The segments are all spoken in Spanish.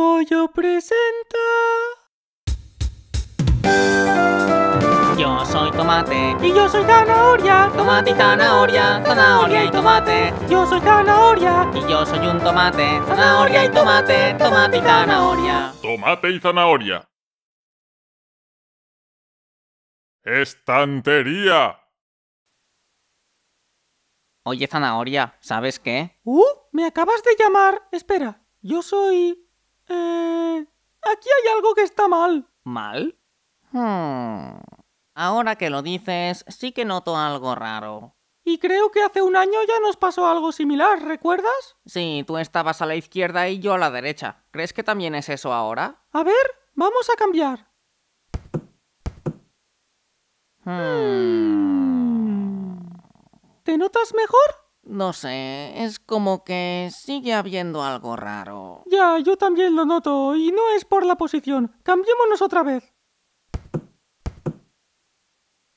Pollo presenta. Yo soy tomate. Y yo soy zanahoria. Tomate y zanahoria. Zanahoria y tomate. Yo soy zanahoria. Y yo soy un tomate. Zanahoria y tomate. Tomate y zanahoria. Tomate y zanahoria. Estantería. Oye, zanahoria, ¿sabes qué? ¡Uh! Me acabas de llamar. Espera, yo soy eh, aquí hay algo que está mal. ¿Mal? Hmm. Ahora que lo dices, sí que noto algo raro. Y creo que hace un año ya nos pasó algo similar, ¿recuerdas? Sí, tú estabas a la izquierda y yo a la derecha. ¿Crees que también es eso ahora? A ver, vamos a cambiar. Hmm. ¿Te notas mejor? No sé, es como que sigue habiendo algo raro. Ya, yo también lo noto, y no es por la posición. Cambiémonos otra vez.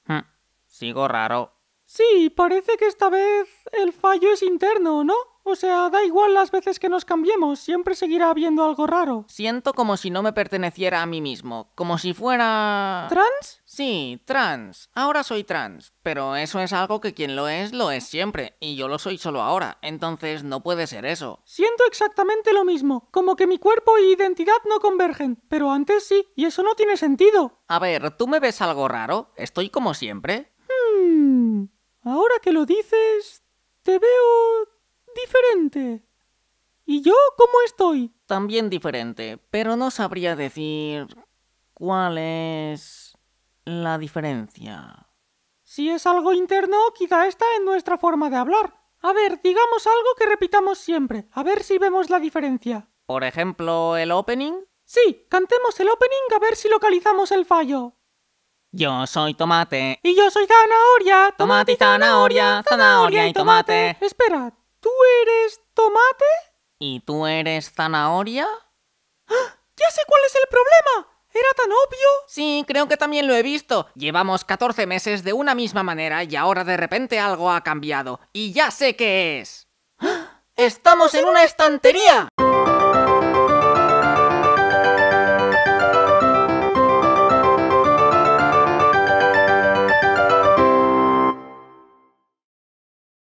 Hmm, sigo raro. Sí, parece que esta vez el fallo es interno, ¿no? O sea, da igual las veces que nos cambiemos, siempre seguirá habiendo algo raro. Siento como si no me perteneciera a mí mismo, como si fuera... ¿Trans? Sí, trans. Ahora soy trans. Pero eso es algo que quien lo es, lo es siempre. Y yo lo soy solo ahora. Entonces no puede ser eso. Siento exactamente lo mismo. Como que mi cuerpo y identidad no convergen. Pero antes sí. Y eso no tiene sentido. A ver, ¿tú me ves algo raro? ¿Estoy como siempre? Hmm. Ahora que lo dices, te veo diferente. ¿Y yo cómo estoy? También diferente, pero no sabría decir cuál es la diferencia. Si es algo interno, quizá está en nuestra forma de hablar. A ver, digamos algo que repitamos siempre, a ver si vemos la diferencia. Por ejemplo, el opening. Sí, cantemos el opening a ver si localizamos el fallo. Yo soy tomate. Y yo soy zanahoria. Tomate y zanahoria, zanahoria y tomate. Espera, ¿tú eres tomate? ¿Y tú eres zanahoria? ¡Ah! ¡Ya sé cuál es el problema! ¿Era tan obvio? Sí, creo que también lo he visto. Llevamos 14 meses de una misma manera y ahora de repente algo ha cambiado. Y ya sé qué es. ¡Ah! ¡Estamos en una estantería!